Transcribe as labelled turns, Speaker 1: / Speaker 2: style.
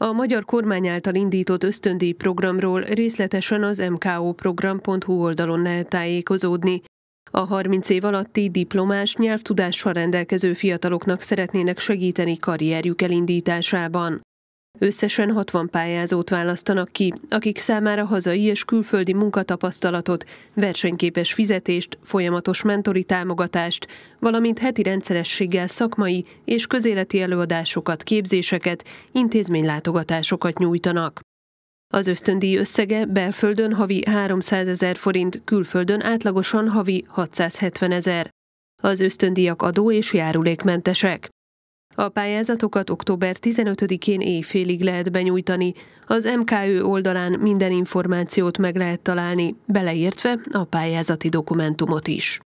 Speaker 1: A magyar kormány által indított ösztöndíj programról részletesen az mkoprogram.hu oldalon lehet tájékozódni. A 30 év alatti diplomás nyelvtudással rendelkező fiataloknak szeretnének segíteni karrierjük elindításában. Összesen 60 pályázót választanak ki, akik számára hazai és külföldi munkatapasztalatot, versenyképes fizetést, folyamatos mentori támogatást, valamint heti rendszerességgel szakmai és közéleti előadásokat, képzéseket, intézménylátogatásokat nyújtanak. Az ösztöndíj összege belföldön havi 300 ezer forint, külföldön átlagosan havi 670 ezer. Az ösztöndíjak adó- és járulékmentesek. A pályázatokat október 15-én éjfélig lehet benyújtani. Az MKÖ oldalán minden információt meg lehet találni, beleértve a pályázati dokumentumot is.